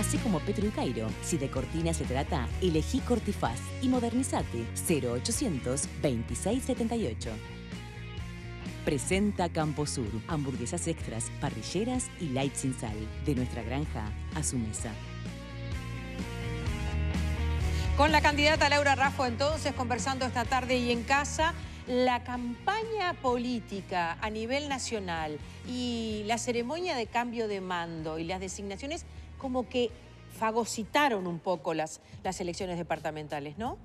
Así como Petro y Cairo, si de cortina se trata, elegí Cortifaz y modernizate 0800 2678. Presenta Camposur, hamburguesas extras, parrilleras y light sin sal, de nuestra granja a su mesa. Con la candidata Laura Raffo entonces conversando esta tarde y en casa, la campaña política a nivel nacional y la ceremonia de cambio de mando y las designaciones como que fagocitaron un poco las, las elecciones departamentales, ¿no?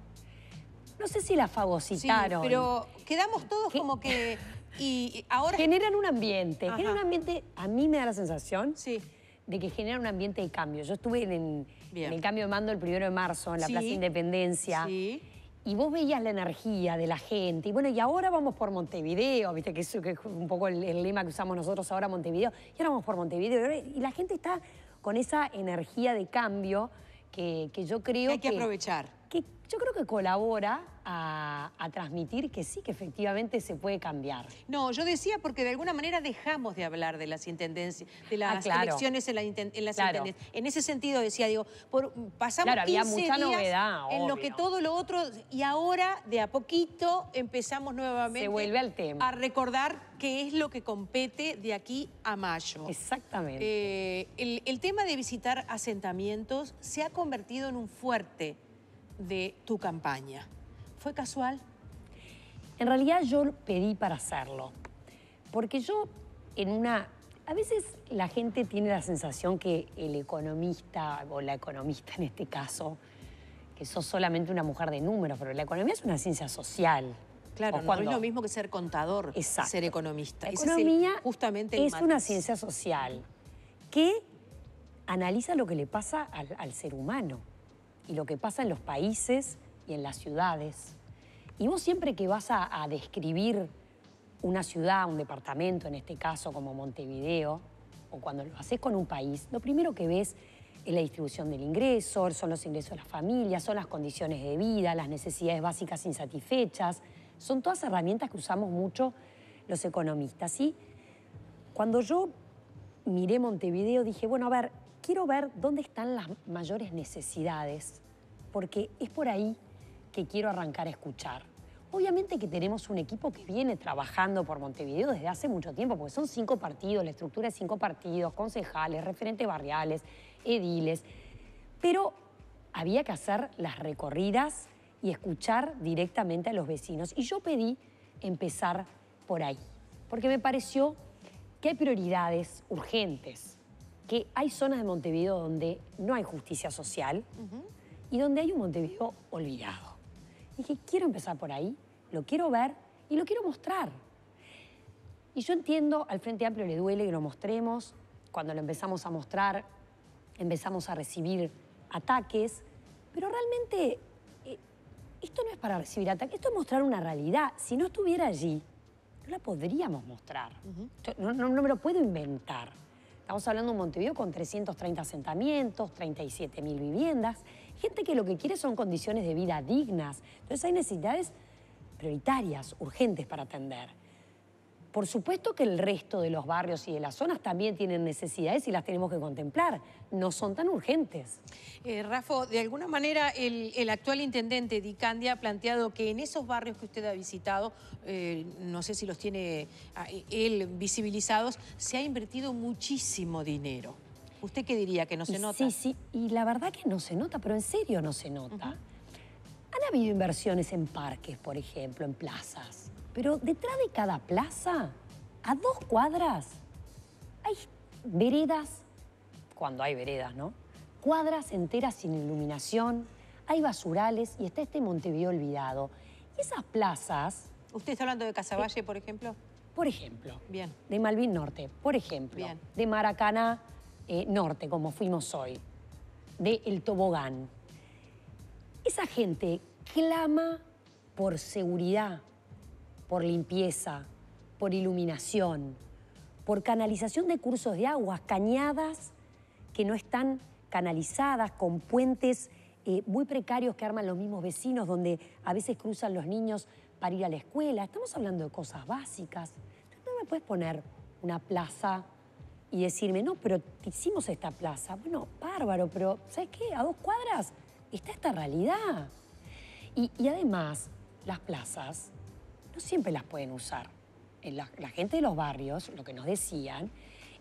No sé si las fagocitaron. pero quedamos todos como que... Y ahora... Generan un ambiente, un ambiente, a mí me da la sensación sí. de que generan un ambiente de cambio. Yo estuve en, el cambio de mando el primero de marzo, en la Plaza Independencia. y vos veías la energía de la gente. Y bueno, y ahora vamos por Montevideo, viste que es, un poco el, el, lema que usamos nosotros ahora Montevideo. Y ahora vamos por Montevideo. Y la gente está con esa energía de cambio que, yo creo que... Hay que aprovechar yo creo que colabora a, transmitir que sí, que efectivamente se puede cambiar. No, yo decía porque de alguna manera dejamos de hablar de las intendencias, de las ah, elecciones en, las intendencias. En ese sentido decía, digo, por, pasamos claro, había mucha novedad, en lo que todo lo otro, y ahora de a poquito empezamos nuevamente a recordar qué es lo que compete de aquí a mayo. Exactamente. Eh, el tema de visitar asentamientos se ha convertido en un fuerte de tu campaña. ¿Fue casual? En realidad yo pedí para hacerlo, porque yo en una... A veces la gente tiene la sensación que el economista, o la economista en este caso, que sos solamente una mujer de números, pero la economía es una ciencia social. Claro, no es lo mismo que ser contador, ser economista. La economía es justamente es una ciencia social que analiza lo que le pasa al ser humano y lo que pasa en los países y en las ciudades. Y vos siempre que vas a, describir una ciudad, un departamento, en este caso como Montevideo, o cuando lo haces con un país, lo primero que ves es la distribución del ingreso, son los ingresos de las familias, son las condiciones de vida, las necesidades básicas insatisfechas. Son todas herramientas que usamos mucho los economistas. ¿sí? Cuando yo miré Montevideo dije, bueno, a ver, quiero ver dónde están las mayores necesidades, porque es por ahí que quiero arrancar a escuchar. Obviamente que tenemos un equipo que viene trabajando por Montevideo desde hace mucho tiempo, porque son cinco partidos, la estructura es cinco partidos, concejales, referentes barriales, ediles, pero había que hacer las recorridas y escuchar directamente a los vecinos. Y yo pedí empezar por ahí, porque me pareció que hay prioridades urgentes que hay zonas de Montevideo donde no hay justicia social y donde hay un Montevideo olvidado. Y dije, quiero empezar por ahí, lo quiero ver y lo quiero mostrar. Y yo entiendo, al Frente Amplio le duele que lo mostremos, cuando lo empezamos a mostrar empezamos a recibir ataques, pero realmente eh, esto no es para recibir ataques, esto es mostrar una realidad. Si no estuviera allí, no la podríamos mostrar, no me lo puedo inventar. Estamos hablando de Montevideo con 330 asentamientos, 37 mil viviendas, gente que lo que quiere son condiciones de vida dignas. Entonces hay necesidades prioritarias, urgentes para atender. Por supuesto que el resto de los barrios y de las zonas también tienen necesidades y las tenemos que contemplar. No son tan urgentes. Eh, Rafa, de alguna manera el, actual intendente Dicandia ha planteado que en esos barrios que usted ha visitado, eh, no sé si los tiene ah, eh, él visibilizados, se ha invertido muchísimo dinero. ¿Usted qué diría? ¿Que no se nota? Sí, sí, y la verdad que no se nota, pero en serio no se nota. Han habido inversiones en parques, por ejemplo, en plazas. Pero detrás de cada plaza, a dos cuadras, hay veredas, cuando hay veredas, ¿no? Cuadras enteras sin iluminación, hay basurales y está este Montevideo olvidado. Y esas plazas... ¿Usted está hablando de Casaballe, por ejemplo? Por ejemplo. Bien. De Malvin Norte, por ejemplo. De Maracana eh, Norte, como fuimos hoy. De El Tobogán. Esa gente clama por seguridad, por limpieza, por iluminación, por canalización de cursos de aguas, cañadas que no están canalizadas, con puentes eh, muy precarios que arman los mismos vecinos, donde a veces cruzan los niños para ir a la escuela. Estamos hablando de cosas básicas. no me puedes poner una plaza y decirme, no, pero hicimos esta plaza. Bueno, bárbaro, pero ¿sabes qué? A dos cuadras está esta realidad. y además, las plazas no siempre las pueden usar. Eh, la, gente de los barrios, lo que nos decían,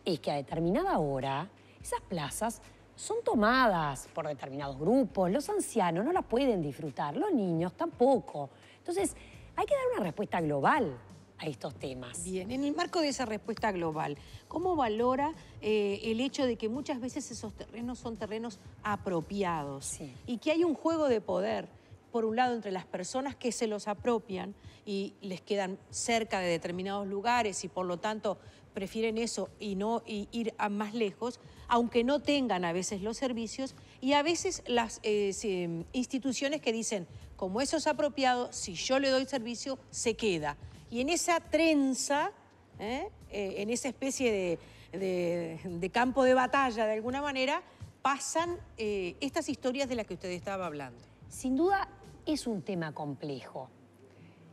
es que a determinada hora esas plazas son tomadas por determinados grupos, los ancianos no las pueden disfrutar, los niños tampoco. Entonces, hay que dar una respuesta global a estos temas. Bien, en el marco de esa respuesta global, ¿cómo valora eh, el hecho de que muchas veces esos terrenos son terrenos apropiados y que hay un juego de poder? por un lado, entre las personas que se los apropian y les quedan cerca de determinados lugares y por lo tanto prefieren eso y no ir a más lejos, aunque no tengan a veces los servicios, y a veces las eh, em, instituciones que dicen, como eso es apropiado, si yo le doy servicio, se queda. Y en esa trenza, ¿eh? Eh, en esa especie de, de, campo de batalla, de alguna manera, pasan estas historias de las que usted estaba hablando. Sin duda, es un tema complejo.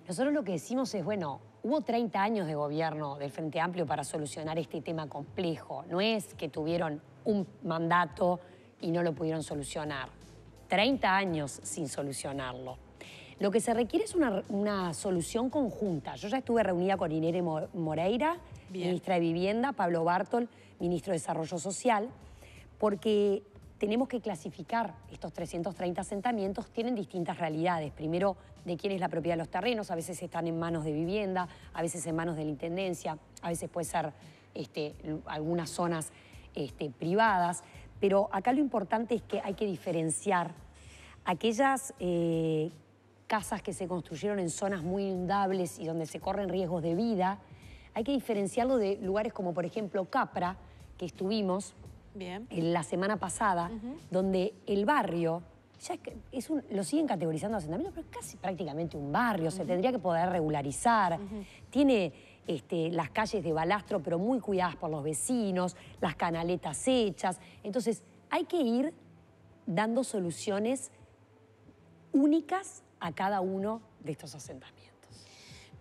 Nosotros lo que decimos es, bueno, hubo 30 años de gobierno del Frente Amplio para solucionar este tema complejo. No es que tuvieron un mandato y no lo pudieron solucionar. 30 años sin solucionarlo. Lo que se requiere es una, solución conjunta. Yo ya estuve reunida con Inere Moreira, ministra de Vivienda, Pablo Bartol, ministro de Desarrollo Social, porque tenemos que clasificar estos 330 asentamientos, tienen distintas realidades. Primero, de quién es la propiedad de los terrenos, a veces están en manos de vivienda, a veces en manos de la Intendencia, a veces puede ser este, algunas zonas este, privadas, pero acá lo importante es que hay que diferenciar aquellas eh, casas que se construyeron en zonas muy inundables y donde se corren riesgos de vida, hay que diferenciarlo de lugares como por ejemplo Capra, que estuvimos, eh, la semana pasada, donde el barrio, lo siguen categorizando asentamiento, pero es casi prácticamente un barrio, se tendría que poder regularizar. Tiene este, las calles de balastro, pero muy cuidadas por los vecinos, las canaletas hechas. Entonces, hay que ir dando soluciones únicas a cada uno de estos asentamientos.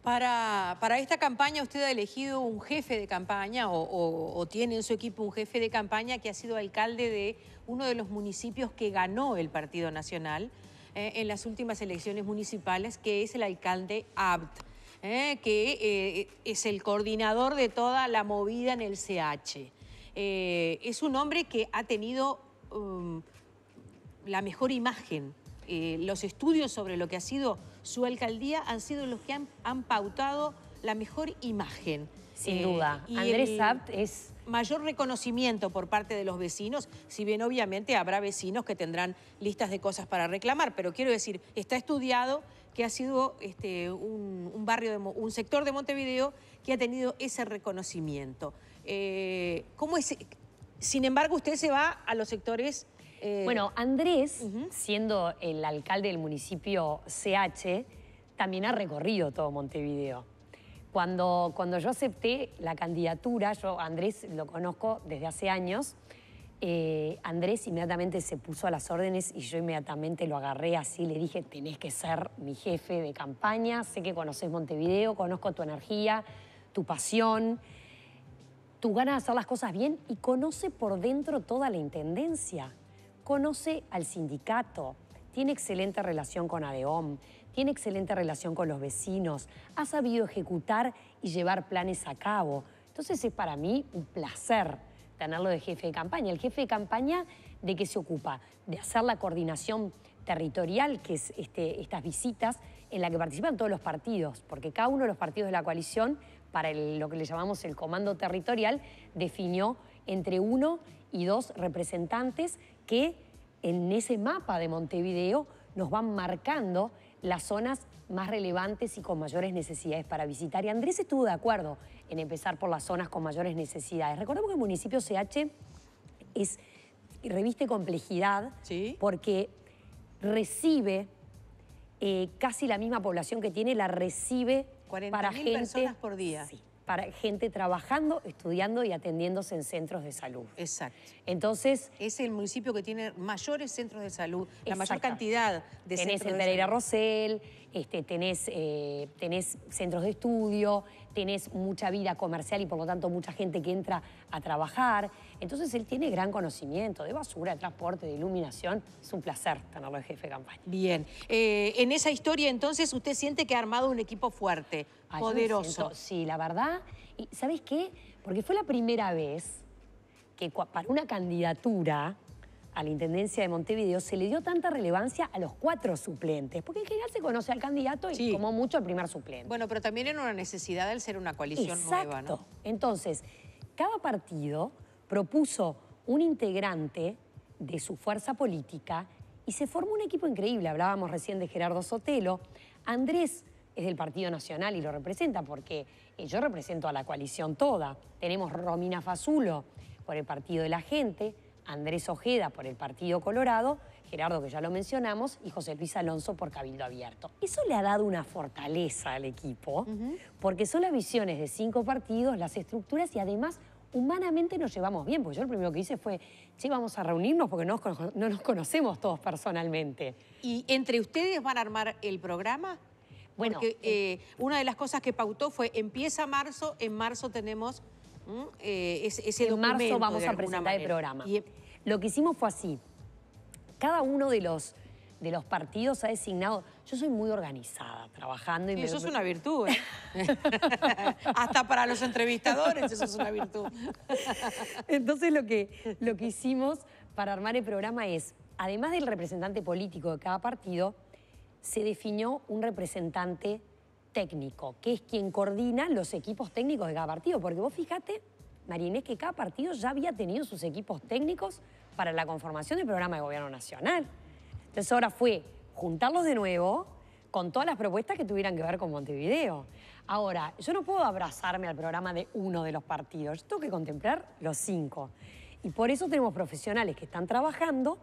Para, para, esta campaña usted ha elegido un jefe de campaña o, tiene en su equipo un jefe de campaña que ha sido alcalde de uno de los municipios que ganó el Partido Nacional eh, en las últimas elecciones municipales, que es el alcalde Abt, eh, que eh, es el coordinador de toda la movida en el CH. es un hombre que ha tenido um, la mejor imagen eh, los estudios sobre lo que ha sido su alcaldía han sido los que han, pautado la mejor imagen. Sin eh, duda. Andrés es... Mayor reconocimiento por parte de los vecinos, si bien obviamente habrá vecinos que tendrán listas de cosas para reclamar, pero quiero decir, está estudiado que ha sido este, un, barrio, de, un sector de Montevideo que ha tenido ese reconocimiento. Eh, es? Sin embargo, usted se va a los sectores eh, bueno, Andrés, siendo el alcalde del municipio CH, también ha recorrido todo Montevideo. Cuando, cuando yo acepté la candidatura, yo Andrés lo conozco desde hace años, eh, Andrés inmediatamente se puso a las órdenes y yo inmediatamente lo agarré así, le dije, tenés que ser mi jefe de campaña, sé que conoces Montevideo, conozco tu energía, tu pasión, tu ganas de hacer las cosas bien y conoce por dentro toda la Intendencia conoce al sindicato, tiene excelente relación con ADEOM, tiene excelente relación con los vecinos, ha sabido ejecutar y llevar planes a cabo. Entonces es para mí un placer tenerlo de jefe de campaña. El jefe de campaña de qué se ocupa? De hacer la coordinación territorial, que es este, estas visitas, en la que participan todos los partidos, porque cada uno de los partidos de la coalición, para lo que le llamamos el comando territorial, definió entre uno y dos representantes que en ese mapa de Montevideo nos van marcando las zonas más relevantes y con mayores necesidades para visitar. Y Andrés estuvo de acuerdo en empezar por las zonas con mayores necesidades. Recordemos que el municipio CH es reviste complejidad porque recibe eh, casi la misma población que tiene, la recibe para gente. personas por día para gente trabajando, estudiando y atendiéndose en centros de salud. Exacto. Entonces... Es el municipio que tiene mayores centros de salud, la mayor cantidad de Tenés centros el de Pereira este, eh, tenés, centros de estudio, tenés mucha vida comercial y por lo tanto mucha gente que entra a trabajar. Entonces él tiene gran conocimiento de basura, de transporte, de iluminación. Es un placer tenerlo de jefe de campaña. Bien. Eh, en esa historia entonces usted siente que ha armado un equipo fuerte, ah, poderoso. sí, la verdad. ¿Y sabes qué? Porque fue la primera vez que para una candidatura a la Intendencia de Montevideo se le dio tanta relevancia a los cuatro suplentes, porque en general se conoce al candidato y como mucho al primer suplente. Bueno, pero también era una necesidad del ser una coalición nueva, ¿no? Entonces, cada partido propuso un integrante de su fuerza política y se formó un equipo increíble. Hablábamos recién de Gerardo Sotelo. Andrés es del Partido Nacional y lo representa porque eh, yo represento a la coalición toda. Tenemos Romina Fazulo por el Partido de la Gente, Andrés Ojeda por el Partido Colorado, Gerardo, que ya lo mencionamos, y José Luis Alonso por Cabildo Abierto. Eso le ha dado una fortaleza al equipo, porque son las visiones de cinco partidos, las estructuras y además humanamente nos llevamos bien, porque yo lo primero que hice fue, sí, vamos a reunirnos porque no, nos conocemos todos personalmente. ¿Y entre ustedes van a armar el programa? Bueno, porque eh, eh, una de las cosas que pautó fue, empieza marzo, en marzo tenemos ¿Mm? eh, en marzo vamos a presentar el programa. Y, Lo que hicimos fue así. Cada uno de los, de los partidos ha designado... Yo soy muy organizada trabajando. Y, eso es una virtud. ¿eh? Hasta para los entrevistadores eso es una virtud. Entonces lo que, lo que hicimos para armar el programa es, además del representante político de cada partido, se definió un representante técnico, que es quien coordina los equipos técnicos de cada partido. Porque vos fíjate, Marinés, que cada partido ya había tenido sus equipos técnicos para la conformación del programa de gobierno nacional. Entonces ahora fue juntarlos de nuevo con todas las propuestas que tuvieran que ver con Montevideo. Ahora, yo no puedo abrazarme al programa de uno de los partidos, yo tengo que contemplar los cinco. Y por eso tenemos profesionales que están trabajando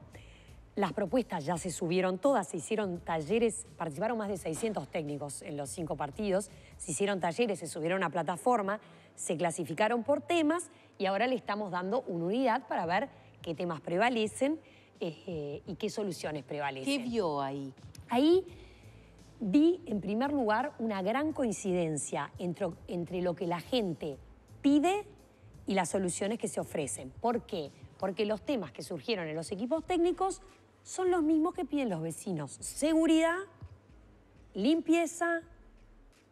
las propuestas ya se subieron todas, se hicieron talleres, participaron más de 600 técnicos en los cinco partidos, se hicieron talleres, se subieron a plataforma, se clasificaron por temas y ahora le estamos dando una unidad para ver qué temas prevalecen eh, y qué soluciones prevalecen. ¿Qué vio ahí? Ahí vi, en primer lugar, una gran coincidencia entre, entre lo que la gente pide y las soluciones que se ofrecen. ¿Por qué? Porque los temas que surgieron en los equipos técnicos son los mismos que piden los vecinos. Seguridad, limpieza,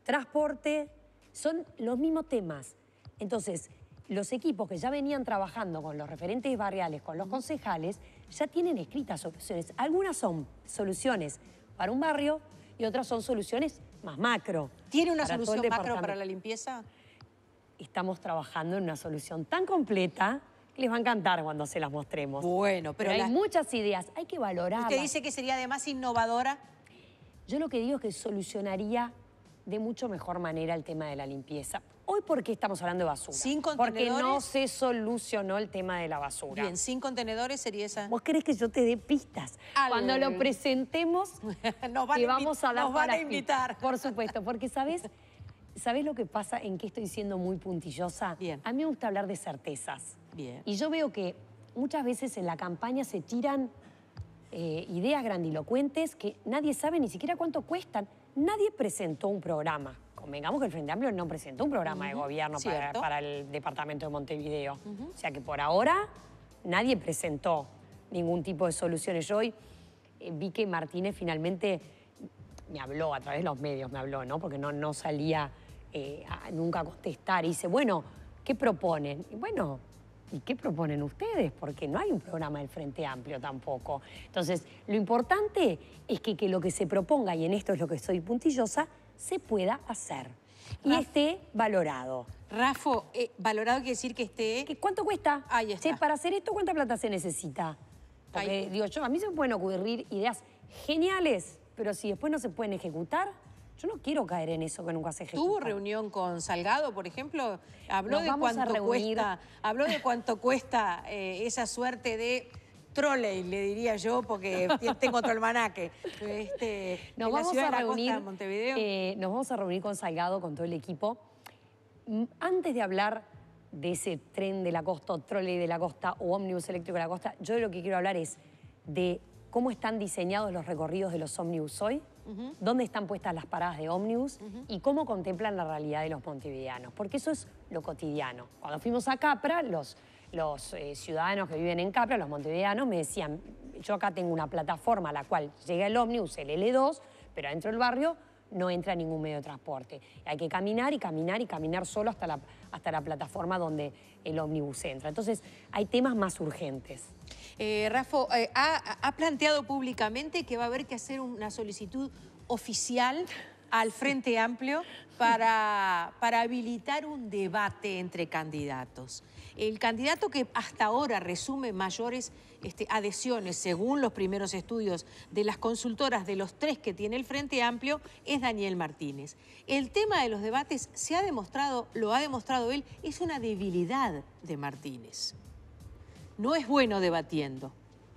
transporte, son los mismos temas. Entonces, los equipos que ya venían trabajando con los referentes barriales, con los concejales, ya tienen escritas opciones. Algunas son soluciones para un barrio y otras son soluciones más macro. ¿Tiene una solución macro para la limpieza? Estamos trabajando en una solución tan completa les va a encantar cuando se las mostremos. Bueno, pero, hay muchas ideas, hay que valorarlas. ¿Usted dice que sería además innovadora? Yo lo que digo es que solucionaría de mucho mejor manera el tema de la limpieza. Hoy, ¿por qué estamos hablando de basura? Sin contenedores. Porque no se solucionó el tema de la basura. Bien, sin contenedores sería esa. ¿Vos crees que yo te dé pistas? Cuando lo presentemos, nos van a invitar. Por supuesto, porque sabes. ¿Sabés lo que pasa en que estoy siendo muy puntillosa? A mí me gusta hablar de certezas. Y yo veo que muchas veces en la campaña se tiran eh, ideas grandilocuentes que nadie sabe ni siquiera cuánto cuestan. Nadie presentó un programa. Convengamos que el Frente Amplio no presentó un programa de gobierno para, el departamento de Montevideo. O sea que por ahora nadie presentó ningún tipo de soluciones. Yo hoy eh, vi que Martínez finalmente me habló, a través de los medios me habló, ¿no? Porque no, no salía eh, nunca a contestar. Y dice, bueno, ¿qué proponen? Y bueno, ¿Y qué proponen ustedes? Porque no hay un programa del Frente Amplio tampoco. Entonces, lo importante es que, lo que se proponga, y en esto es lo que estoy puntillosa, se pueda hacer. Y esté valorado. Rafo, eh, valorado quiere decir que esté... ¿Cuánto cuesta? Ahí está. para hacer esto, ¿cuánta plata se necesita? Porque, digo yo, a mí se me pueden ocurrir ideas geniales, pero si después no se pueden ejecutar... Yo no quiero caer en eso que nunca se ejecuta. ¿Tuvo reunión con Salgado, por ejemplo? ¿Habló, de cuánto, cuesta, ¿habló de cuánto cuesta eh, esa suerte de trolley, le diría yo, porque tengo otro almanaque. nos, vamos a reunir, con Salgado, con todo el equipo. Mm, antes de hablar de ese tren de la costa, o de la costa, o ómnibus eléctrico de la costa, yo lo que quiero hablar es de cómo están diseñados los recorridos de los ómnibus hoy dónde están puestas las paradas de ómnibus y cómo contemplan la realidad de los montevideanos, porque eso es lo cotidiano. Cuando fuimos a Capra, los, eh, ciudadanos que viven en Capra, los montevideanos, me decían, yo acá tengo una plataforma a la cual llega el ómnibus, el L2, pero adentro del barrio no entra ningún medio de transporte. Hay que caminar y caminar y caminar solo hasta la, plataforma donde el ómnibus entra. Entonces, hay temas más urgentes. Eh, Rafa, eh, ha, planteado públicamente que va a haber que hacer una solicitud oficial al Frente Amplio para habilitar un debate entre candidatos. El candidato que hasta ahora resume mayores este, adhesiones, según los primeros estudios de las consultoras de los tres que tiene el Frente Amplio, es Daniel Martínez. El tema de los debates se ha demostrado, lo ha demostrado él, es una debilidad de Martínez. No es bueno debatiendo.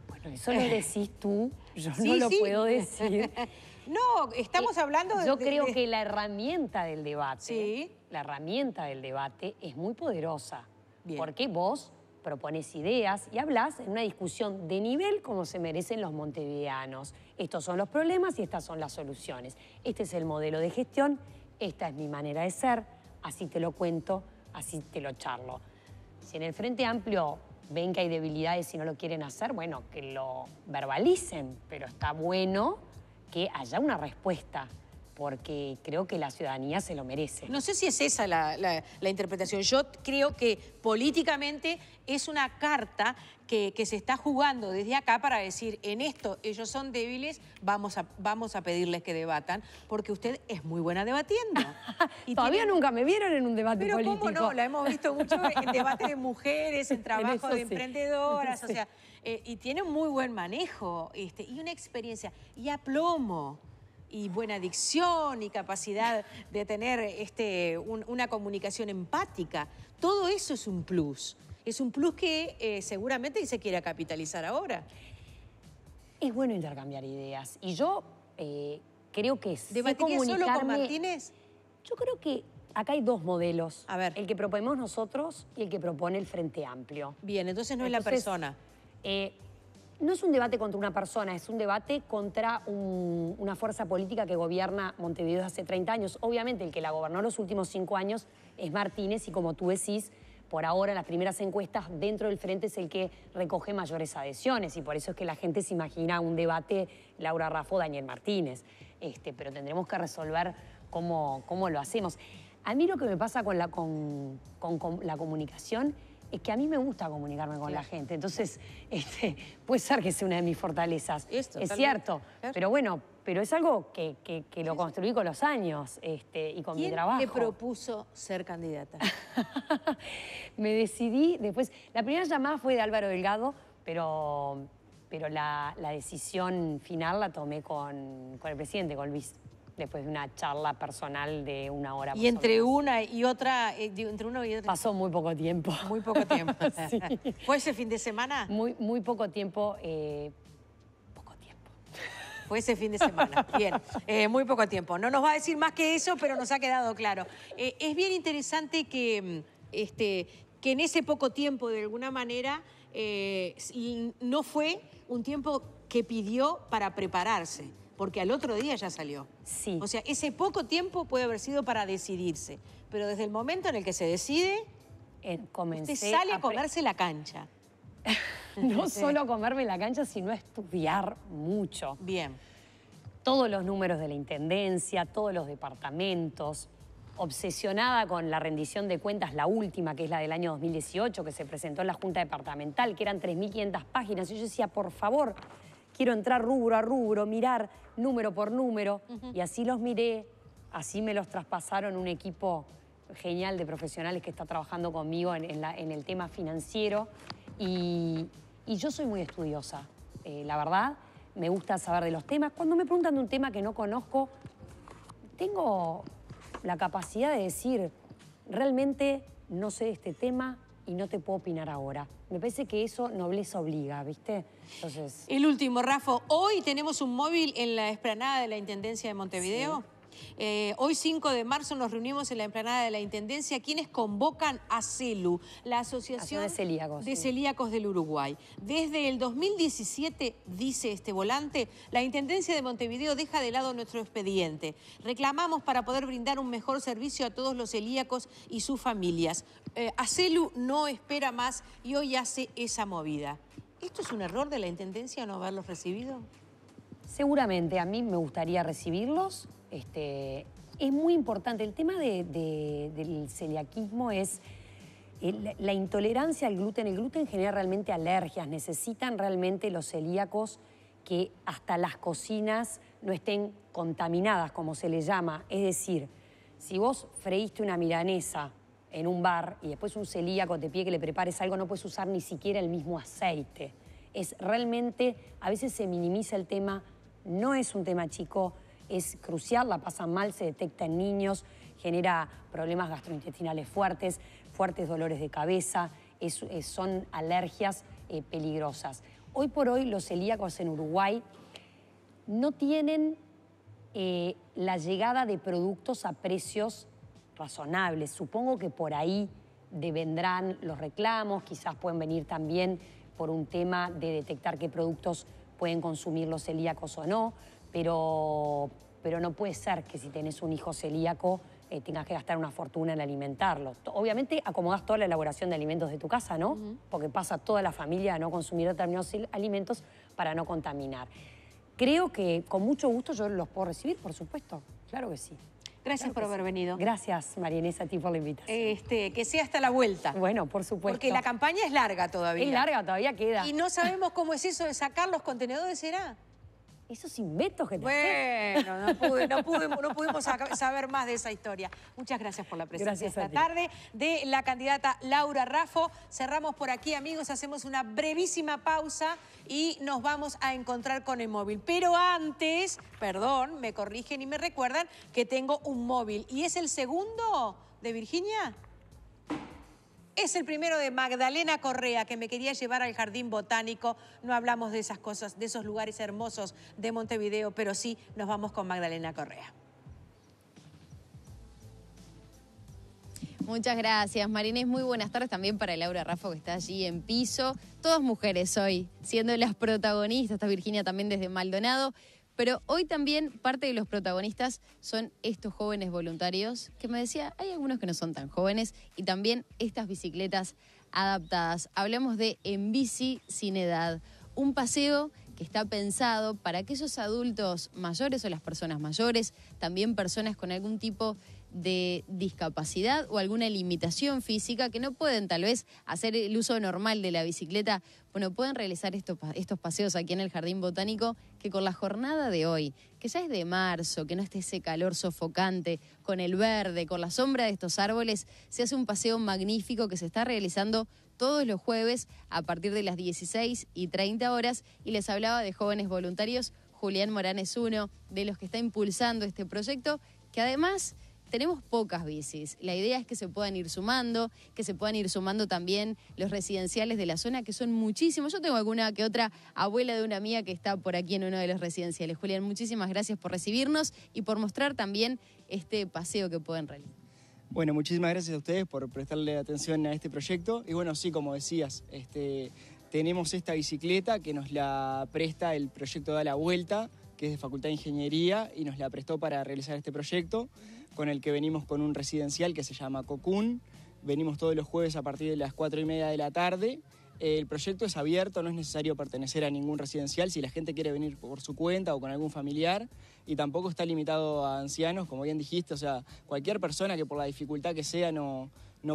Bueno, eso lo eh. decís tú, yo no lo puedo decir. No, estamos eh, hablando de... Yo creo que la herramienta del debate, la herramienta del debate es muy poderosa. Porque vos propones ideas y hablas en una discusión de nivel como se merecen los montevideanos. Estos son los problemas y estas son las soluciones. Este es el modelo de gestión, esta es mi manera de ser, así te lo cuento, así te lo charlo. Si en el Frente Amplio ven que hay debilidades y no lo quieren hacer, bueno, que lo verbalicen, pero está bueno que haya una respuesta porque creo que la ciudadanía se lo merece. No sé si es esa la, interpretación. Yo creo que políticamente es una carta que, se está jugando desde acá para decir, en esto ellos son débiles, vamos a, vamos a pedirles que debatan, porque usted es muy buena debatiendo. Todavía nunca me vieron en un debate político. Pero cómo no, la hemos visto mucho en debate de mujeres, en trabajo de emprendedoras, o sea, eh, y tiene un muy buen manejo este, y una experiencia, y aplomo y buena dicción y capacidad de tener este, una comunicación empática. Todo eso es un plus. Es un plus que eh, seguramente se quiera capitalizar ahora. Es bueno intercambiar ideas. Y yo eh, creo que es debatir solo con Martínez? Yo creo que acá hay dos modelos. A ver. El que proponemos nosotros y el que propone el Frente Amplio. Bien, entonces no es la persona. Eh, no es un debate contra una persona, es un debate contra una fuerza política que gobierna Montevideo hace 30 años. Obviamente el que la gobernó los últimos cinco años es Martínez y como tú decís, por ahora las primeras encuestas dentro del frente es el que recoge mayores adhesiones y por eso es que la gente se imagina un debate Laura Raffo, Daniel Martínez. Este, pero tendremos que resolver cómo, cómo lo hacemos. A mí lo que me pasa con la, con la comunicación es que a mí me gusta comunicarme con la gente. Entonces, este, puede ser que sea una de mis fortalezas. es cierto. Pero bueno, pero es algo que, lo construí con los años este, y con mi trabajo. ¿Quién propuso ser candidata? me decidí después. La primera llamada fue de Álvaro Delgado, pero, pero la, decisión final la tomé con, con el presidente, con Luis después de una charla personal de una hora. Y eh, entre una y otra, entre Pasó muy poco tiempo. Muy poco tiempo. ¿Fue ese fin de semana? Muy, muy poco tiempo. Eh, poco tiempo. Fue ese fin de semana. Bien, eh, muy poco tiempo. No nos va a decir más que eso, pero nos ha quedado claro. es bien interesante que, mm, este, que en ese poco tiempo, de alguna manera, no fue un tiempo que pidió para prepararse porque al otro día ya salió. Sí. O sea, ese poco tiempo puede haber sido para decidirse, pero desde el momento en el que se decide, se usted sale a, comerse la cancha. no solo comerme la cancha, sino estudiar mucho. Bien. Todos los números de la intendencia, todos los departamentos, obsesionada con la rendición de cuentas, la última, que es la del año 2018, que se presentó en la Junta Departamental, que eran 3.500 páginas. Y yo decía, por favor, quiero entrar rubro a rubro, mirar número por número. Y así los miré, así me los traspasaron un equipo genial de profesionales que está trabajando conmigo en, el tema financiero. Y, yo soy muy estudiosa, eh, la verdad. Me gusta saber de los temas. Cuando me preguntan de un tema que no conozco, tengo la capacidad de decir, realmente no sé de este tema y no te puedo opinar ahora. Me parece que eso nobleza obliga, ¿viste? Entonces... El último, Rafa, hoy tenemos un móvil en la esplanada de la Intendencia de Montevideo. Eh, hoy 5 de marzo nos reunimos en la emplanada de la Intendencia, quienes convocan a CELU, la Asociación de Celíacos, del Uruguay. Desde el 2017, dice este volante, la Intendencia de Montevideo deja de lado nuestro expediente. Reclamamos para poder brindar un mejor servicio a todos los celíacos y sus familias. Eh, a CELU no espera más y hoy hace esa movida. ¿Esto es un error de la Intendencia no haberlos recibido? Seguramente, a mí me gustaría recibirlos, este, es muy importante. El tema del celiaquismo es eh, la intolerancia al gluten. El gluten genera realmente alergias. Necesitan realmente los celíacos que hasta las cocinas no estén contaminadas, como se le llama. Es decir, si vos freíste una milanesa en un bar y después un celíaco te pide que le prepares algo, no puedes usar ni siquiera el mismo aceite. Es realmente, a veces se minimiza el tema, no es un tema chico, es crucial, la pasa mal, se detecta en niños, genera problemas gastrointestinales fuertes, fuertes dolores de cabeza, son alergias eh, peligrosas. Hoy por hoy los celíacos en Uruguay no tienen eh, la llegada de productos a precios razonables. Supongo que por ahí vendrán los reclamos, quizás pueden venir también por un tema de detectar qué productos pueden consumir los celíacos o no pero, pero no puede ser que si tenés un hijo celíaco eh, tengas que gastar una fortuna en alimentarlo. Obviamente acomodás toda la elaboración de alimentos de tu casa, ¿no? Porque pasa toda la familia a no consumir determinados alimentos para no contaminar. Creo que con mucho gusto yo los puedo recibir, por supuesto. Claro que sí. Gracias por haber venido. Gracias, Marianesa, a ti por la invitación. Este, que sea hasta la vuelta. Bueno, por supuesto. Porque la campaña es larga todavía. Es larga, todavía queda. Y no sabemos cómo es eso de sacar los contenedores, ¿será? esos inventos que Bueno, no, pudimos saber más de esa historia. Muchas gracias por la presencia esta tarde de la candidata Laura Raffo. Cerramos por aquí, amigos, hacemos una brevísima pausa y nos vamos a encontrar con el móvil. Pero antes, perdón, me corrigen y me recuerdan que tengo un móvil. ¿Y es el segundo de Virginia? Es el primero de Magdalena Correa, que me quería llevar al Jardín Botánico. No hablamos de esas cosas, de esos lugares hermosos de Montevideo, pero sí nos vamos con Magdalena Correa. Muchas gracias, Marines. Muy buenas tardes también para Laura Rafa, que está allí en piso. Todas mujeres hoy, siendo las protagonistas. Está Virginia también desde Maldonado. Pero hoy también parte de los protagonistas son estos jóvenes voluntarios, que me decía, hay algunos que no son tan jóvenes, y también estas bicicletas adaptadas. Hablamos de En Bici Sin Edad, un paseo que está pensado para aquellos adultos mayores o las personas mayores, también personas con algún tipo de de discapacidad o alguna limitación física que no pueden tal vez hacer el uso normal de la bicicleta, bueno, pueden realizar estos, estos paseos aquí en el Jardín Botánico que con la jornada de hoy, que ya es de marzo, que no esté ese calor sofocante, con el verde, con la sombra de estos árboles, se hace un paseo magnífico que se está realizando todos los jueves a partir de las 16 y 30 horas y les hablaba de jóvenes voluntarios. Julián Morán es uno de los que está impulsando este proyecto que además tenemos pocas bicis. La idea es que se puedan ir sumando, que se puedan ir sumando también los residenciales de la zona, que son muchísimos. Yo tengo alguna que otra abuela de una mía que está por aquí en uno de los residenciales. Julián, muchísimas gracias por recibirnos y por mostrar también este paseo que pueden realizar. Bueno, muchísimas gracias a ustedes por prestarle atención a este proyecto. Y bueno, sí, como decías, este, tenemos esta bicicleta que nos la presta el proyecto Da la Vuelta, que es de Facultad de Ingeniería y nos la prestó para realizar este proyecto, con el que venimos con un residencial que se llama Cocún. Venimos todos los jueves a partir de las 4 y media de la tarde. El proyecto es abierto, no es necesario pertenecer a ningún residencial si la gente quiere venir por su cuenta o con algún familiar y tampoco está limitado a ancianos, como bien dijiste, o sea, cualquier persona que por la dificultad que sea no,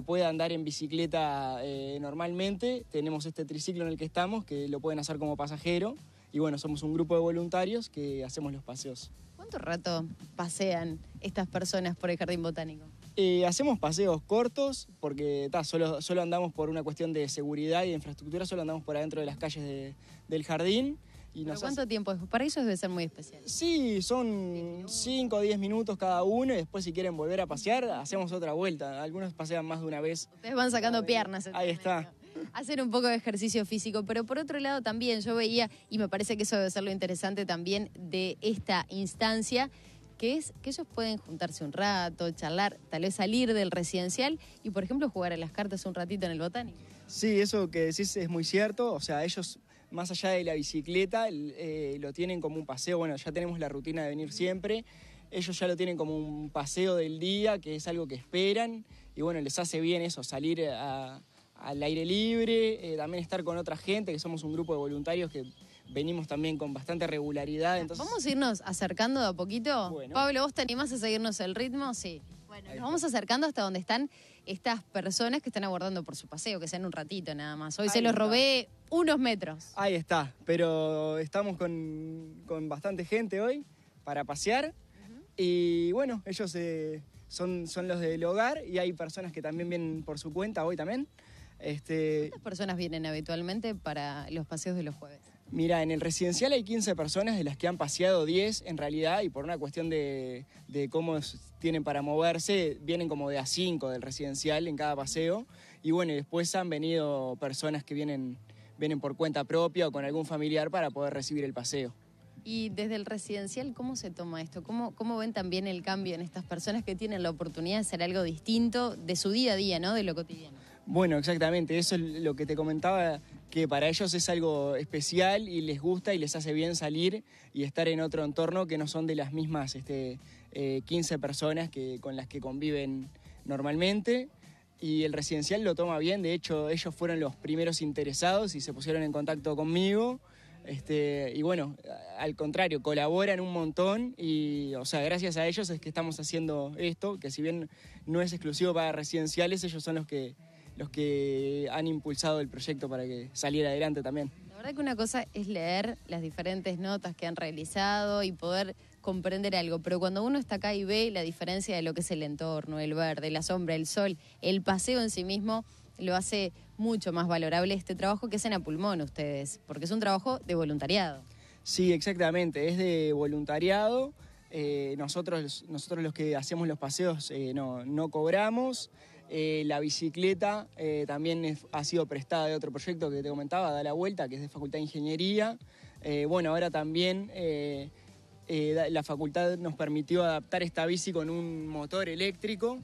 pueda andar en bicicleta eh, normalmente, tenemos este triciclo en el que estamos que lo pueden hacer como pasajero. Y bueno, somos un grupo de voluntarios que hacemos los paseos. ¿Cuánto rato pasean estas personas por el jardín botánico? Eh, hacemos paseos cortos porque ta, solo, solo andamos por una cuestión de seguridad y de infraestructura, solo andamos por adentro de las calles del jardín. Y ¿Cuánto tiempo? Para ellos debe ser muy especial. Sí, son 5 o 10 minutos cada uno y después si quieren volver a pasear, hacemos otra vuelta. Algunos pasean más de una vez. Ustedes van sacando piernas. Ahí está hacer un poco de ejercicio físico, pero por otro lado también yo veía, y me parece que eso debe ser lo interesante también de esta instancia, que es que ellos pueden juntarse un rato, charlar, tal vez salir del residencial y, por ejemplo, jugar a las cartas un ratito en el botánico. Sí, eso que decís es muy cierto, o sea, ellos más allá de la bicicleta, eh, lo tienen como un paseo, bueno, ya tenemos la rutina de venir siempre, ellos ya lo tienen como un paseo del día, que es algo que esperan, y bueno, les hace bien eso, salir a, al aire libre, eh, también estar con otra gente, que somos un grupo de voluntarios que venimos también con bastante regularidad. Entonces... Vamos a irnos acercando de a poquito. Pablo, ¿vos te animás a seguirnos el ritmo? Sí. Bueno, nos vamos acercando hasta donde están estas personas que están aguardando por su paseo, que sean un ratito nada más. Hoy se los robé unos metros. Ahí está, pero estamos con, bastante gente hoy para pasear. Y bueno, ellos eh, son, son los del hogar y hay personas que también vienen por su cuenta hoy también. Este, ¿Cuántas personas vienen habitualmente para los paseos de los jueves? Mira, en el residencial hay 15 personas, de las que han paseado 10 en realidad, y por una cuestión de, cómo tienen para moverse, vienen como de a 5 del residencial en cada paseo. Y bueno, después han venido personas que vienen, vienen por cuenta propia o con algún familiar para poder recibir el paseo. Y desde el residencial, ¿cómo se toma esto? ¿Cómo, ¿Cómo ven también el cambio en estas personas que tienen la oportunidad de hacer algo distinto de su día a día, ¿no? De lo cotidiano. Bueno, exactamente, eso es lo que te comentaba, que para ellos es algo especial y les gusta y les hace bien salir y estar en otro entorno que no son de las mismas este, 15 eh, personas que, con las que conviven normalmente. Y el residencial lo toma bien, de hecho ellos fueron los primeros interesados y se pusieron en contacto conmigo. Este, y bueno, al contrario, colaboran un montón y, o sea, gracias a ellos es que estamos haciendo esto, que si bien no es exclusivo para residenciales, ellos son los que, los que han impulsado el proyecto para que saliera adelante también. La verdad que una cosa es leer las diferentes notas que han realizado y poder comprender algo, pero cuando uno está acá y ve la diferencia de lo que es el entorno, el verde, la sombra, el sol, el paseo en sí mismo, lo hace mucho más valorable este trabajo que hacen a pulmón ustedes, porque es un trabajo de voluntariado. Sí, exactamente, es de voluntariado. Eh, nosotros, nosotros los que hacemos los paseos eh, no, no cobramos. Eh, la bicicleta eh, también ha sido prestada de otro proyecto que te comentaba, Da la Vuelta, que es de Facultad de Ingeniería. Eh, bueno, ahora también la facultad nos permitió adaptar esta bici con un motor eléctrico,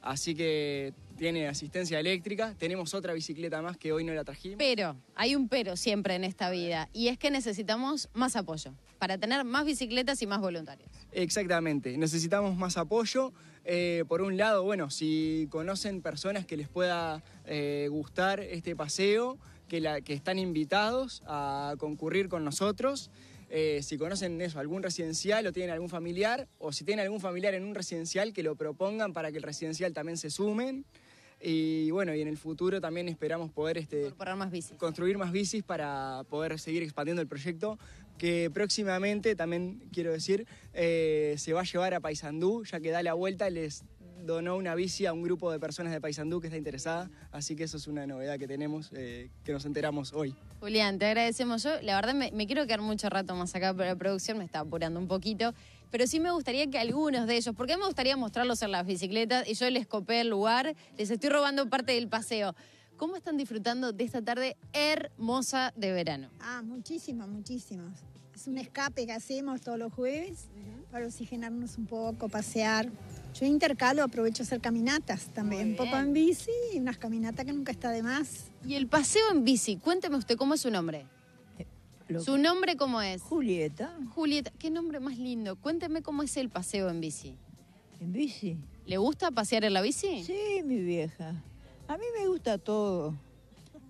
así que tiene asistencia eléctrica. Tenemos otra bicicleta más que hoy no la trajimos. Pero, hay un pero siempre en esta vida, y es que necesitamos más apoyo para tener más bicicletas y más voluntarios. Exactamente, necesitamos más apoyo. Eh, por un lado, bueno, si conocen personas que les pueda eh, gustar este paseo, que, están invitados a concurrir con nosotros. Eh, si conocen eso, algún residencial o tienen algún familiar, o si tienen algún familiar en un residencial, que lo propongan para que el residencial también se sumen. Y bueno, y en el futuro también esperamos poder este, construir más bicis para poder seguir expandiendo el proyecto que próximamente, también quiero decir, eh, se va a llevar a Paysandú, ya que da la vuelta les donó una bici a un grupo de personas de Paysandú que está interesada, así que eso es una novedad que tenemos, eh, que nos enteramos hoy. Julián, te agradecemos. Yo, la verdad, me, quiero quedar mucho rato más acá, pero la producción me está apurando un poquito pero sí me gustaría que algunos de ellos, porque me gustaría mostrarlos en las bicicletas y yo les copé el lugar, les estoy robando parte del paseo. ¿Cómo están disfrutando de esta tarde hermosa de verano? Ah, muchísimas, muchísimas. Es un escape que hacemos todos los jueves para oxigenarnos un poco, pasear. Yo intercalo, aprovecho hacer caminatas también, un poco en bici y unas caminatas que nunca está de más. Y el paseo en bici, cuénteme usted cómo es su nombre. Eh, ¿Su nombre cómo es? Julieta. Julieta, qué nombre más lindo. Cuénteme cómo es el paseo en bici. ¿En bici? ¿Le gusta pasear en la bici? Sí, mi vieja. A mí me gusta todo.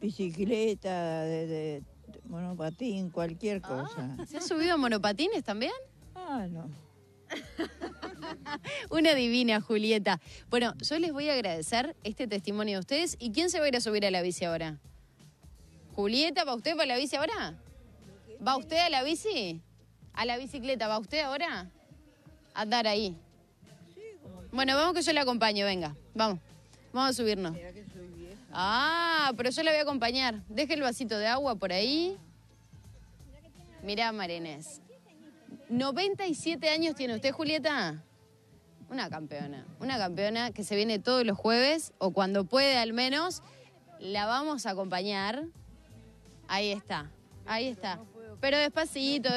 Bicicleta, de, monopatín, cualquier ah. cosa. ¿Se ha subido a monopatines también? Ah, no. Una divina, Julieta. Bueno, yo les voy a agradecer este testimonio de ustedes. ¿Y quién se va a ir a subir a la bici ahora? Julieta, ¿va usted para la bici ahora? ¿Va usted a la bici? ¿A la bicicleta? ¿Va usted ahora? A andar ahí. Bueno, vamos que yo la acompaño, venga. Vamos. Vamos a subirnos. Ah, pero yo la voy a acompañar. Deje el vasito de agua por ahí. Mirá, Marinés. 97 años tiene usted, Julieta. Una campeona. Una campeona que se viene todos los jueves, o cuando puede al menos. La vamos a acompañar. Ahí está. Ahí está. Pero despacito.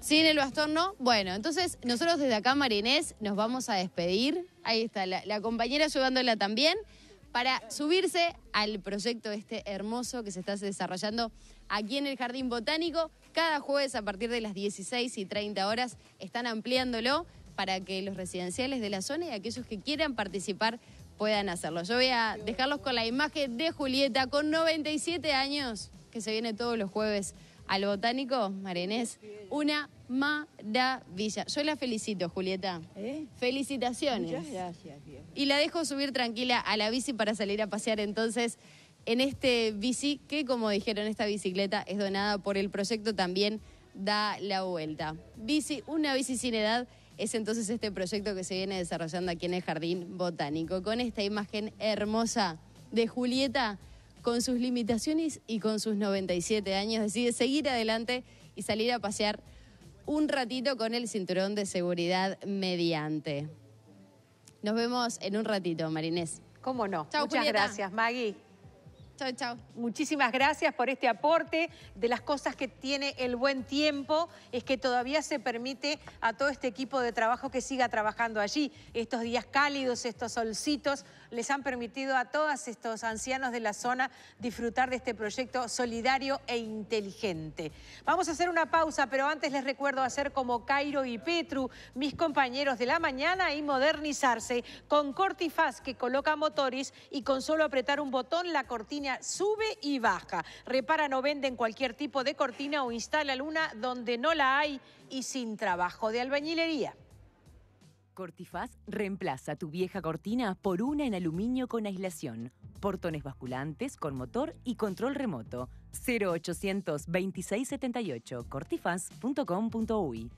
Sin el bastón, Bueno, entonces nosotros desde acá, Marinés, nos vamos a despedir. Ahí está, la, la compañera ayudándola también para subirse al proyecto este hermoso que se está desarrollando aquí en el Jardín Botánico. Cada jueves a partir de las 16 y 30 horas están ampliándolo para que los residenciales de la zona y aquellos que quieran participar puedan hacerlo. Yo voy a dejarlos con la imagen de Julieta con 97 años que se viene todos los jueves al botánico Marenés. Una maravilla. Yo la felicito, Julieta. ¿Eh? Felicitaciones. gracias. Y la dejo subir tranquila a la bici para salir a pasear entonces en este bici que, como dijeron, esta bicicleta es donada por el proyecto también da la vuelta. Bici, una bici sin edad es entonces este proyecto que se viene desarrollando aquí en el Jardín Botánico con esta imagen hermosa de Julieta con sus limitaciones y con sus 97 años, decide seguir adelante y salir a pasear un ratito con el cinturón de seguridad mediante. Nos vemos en un ratito, Marinés. ¿Cómo no? Muchas gracias, Maggie. Chau, chau. Muchísimas gracias por este aporte. De las cosas que tiene el buen tiempo es que todavía se permite a todo este equipo de trabajo que siga trabajando allí. Estos días cálidos, estos solcitos, les han permitido a todos estos ancianos de la zona disfrutar de este proyecto solidario e inteligente. Vamos a hacer una pausa, pero antes les recuerdo hacer como Cairo y Petru, mis compañeros de la mañana, y modernizarse con Cortifaz que coloca motores y con solo apretar un botón la cortina sube y baja. Reparan no venden cualquier tipo de cortina o instala una donde no la hay y sin trabajo de albañilería. Cortifaz reemplaza tu vieja cortina por una en aluminio con aislación, portones basculantes con motor y control remoto. 0800 2678 cortifaz.com.uy